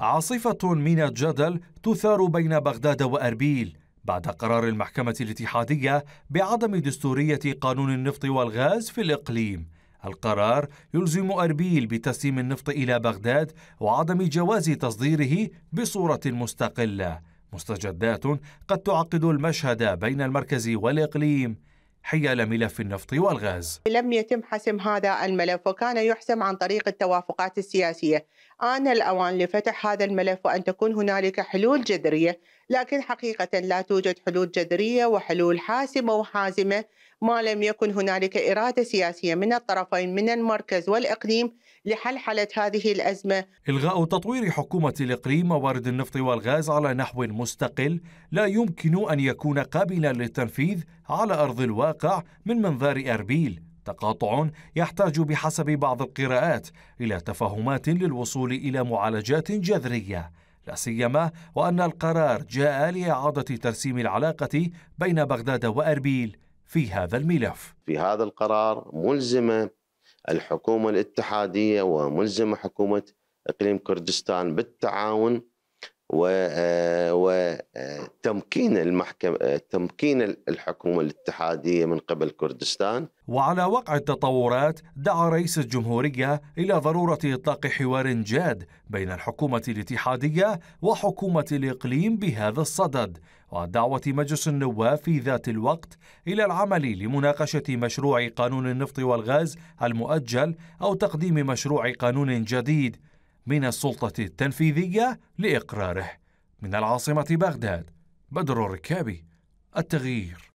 عاصفة من الجدل تثار بين بغداد وأربيل بعد قرار المحكمة الاتحادية بعدم دستورية قانون النفط والغاز في الإقليم القرار يلزم أربيل بتسليم النفط إلى بغداد وعدم جواز تصديره بصورة مستقلة مستجدات قد تعقد المشهد بين المركز والإقليم حيال ملف النفط والغاز لم يتم حسم هذا الملف وكان يحسم عن طريق التوافقات السياسية آن الأوان لفتح هذا الملف وأن تكون هنالك حلول جذرية لكن حقيقة لا توجد حلول جذرية وحلول حاسمة وحازمة ما لم يكن هنالك إرادة سياسية من الطرفين من المركز والإقليم لحلحلة هذه الأزمة إلغاء تطوير حكومة الإقليم موارد النفط والغاز على نحو مستقل لا يمكن أن يكون قابلا للتنفيذ على أرض الواقع من منظار أربيل تقاطع يحتاج بحسب بعض القراءات إلى تفاهمات للوصول إلى معالجات جذرية لا سيما وأن القرار جاء لإعادة ترسيم العلاقة بين بغداد وأربيل في هذا الملف في هذا القرار ملزمة الحكومة الاتحادية وملزمة حكومة إقليم كردستان بالتعاون و آه، آه، تمكين المحكمة تمكين الحكومة الاتحادية من قبل كردستان وعلى وقع التطورات دعا رئيس الجمهورية إلى ضرورة إطلاق حوار جاد بين الحكومة الاتحادية وحكومة الإقليم بهذا الصدد ودعوة مجلس النواب في ذات الوقت إلى العمل لمناقشة مشروع قانون النفط والغاز المؤجل أو تقديم مشروع قانون جديد من السلطة التنفيذية لإقراره من العاصمة بغداد بدر ركابي التغيير